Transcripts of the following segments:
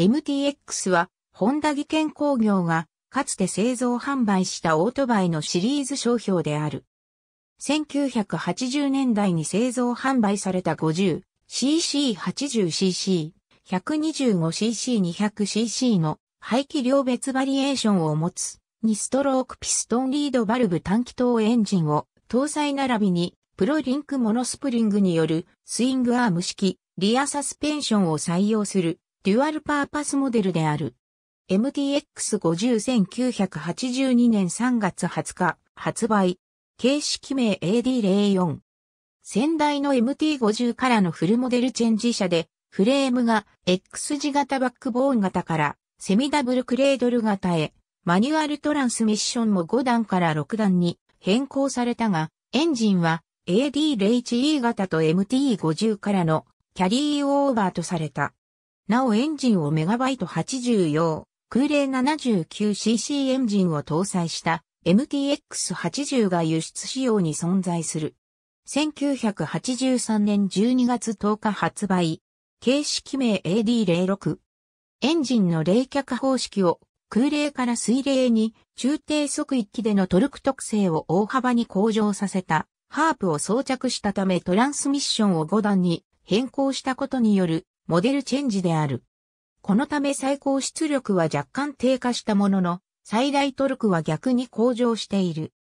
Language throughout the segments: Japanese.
MTX は、ホンダ技研工業が、かつて製造販売したオートバイのシリーズ商標である。1980年代に製造販売された 50cc、80cc、125cc、200cc の排気量別バリエーションを持つ、2ストロークピストンリードバルブ短気筒エンジンを搭載並びに、プロリンクモノスプリングによるスイングアーム式リアサスペンションを採用するデュアルパーパスモデルである。MTX501982 年3月20日発売。形式名 AD04。先代の MT50 からのフルモデルチェンジ車で、フレームが X 字型バックボーン型からセミダブルクレードル型へ、マニュアルトランスミッションも5段から6段に変更されたが、エンジンは AD01E 型と MT50 からのキャリーオーバーとされた。なおエンジンをメガバイト80用、空冷 79cc エンジンを搭載した MTX80 が輸出仕様に存在する。1983年12月10日発売。形式名 AD06。エンジンの冷却方式を空冷から水冷に中低速域でのトルク特性を大幅に向上させたハープを装着したためトランスミッションを5段に変更したことによるモデルチェンジである。このため最高出力は若干低下したものの、最大トルクは逆に向上している。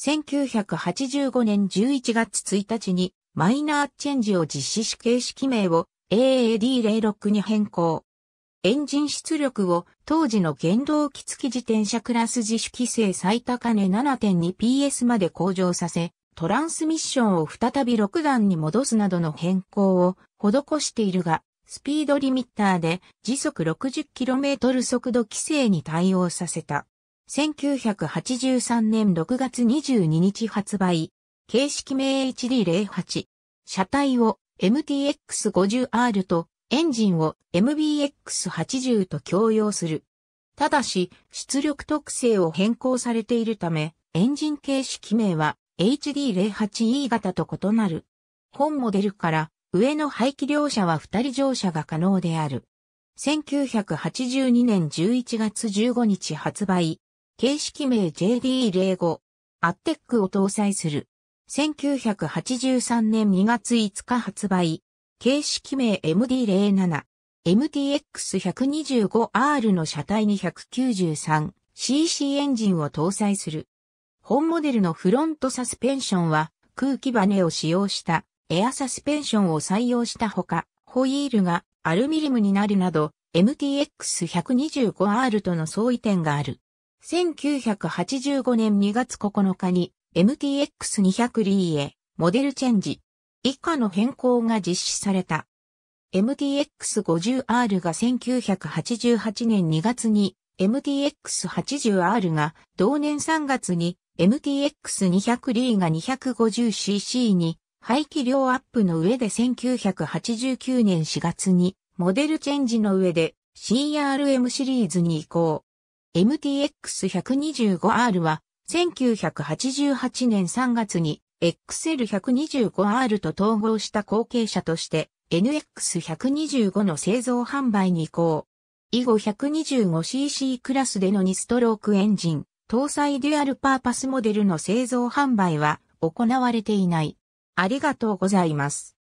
1985年11月1日にマイナーチェンジを実施し形式名を AAD06 に変更。エンジン出力を当時の原動機付き自転車クラス自主規制最高値 7.2PS まで向上させ、トランスミッションを再び6段に戻すなどの変更を施しているが、スピードリミッターで時速 60km 速度規制に対応させた。1983年6月22日発売。形式名 HD08。車体を MTX50R とエンジンを MBX80 と共用する。ただし、出力特性を変更されているため、エンジン形式名は HD08E 型と異なる。本モデルから上の排気両者は二人乗車が可能である。1982年11月15日発売。形式名 JD05。アッテックを搭載する。1983年2月5日発売。形式名 MD07。MTX125R の車体に 193cc エンジンを搭載する。本モデルのフロントサスペンションは空気バネを使用したエアサスペンションを採用したほか、ホイールがアルミリムになるなど、MTX125R との相違点がある。1985年2月9日に MTX200 リーへモデルチェンジ以下の変更が実施された。MTX50R が1988年2月に MTX80R が同年3月に MTX200 リーが 250cc に排気量アップの上で1989年4月にモデルチェンジの上で CRM シリーズに移行。MTX125R は1988年3月に XL125R と統合した後継者として NX125 の製造販売に移行。以後 125cc クラスでの2ストロークエンジン、搭載デュアルパーパスモデルの製造販売は行われていない。ありがとうございます。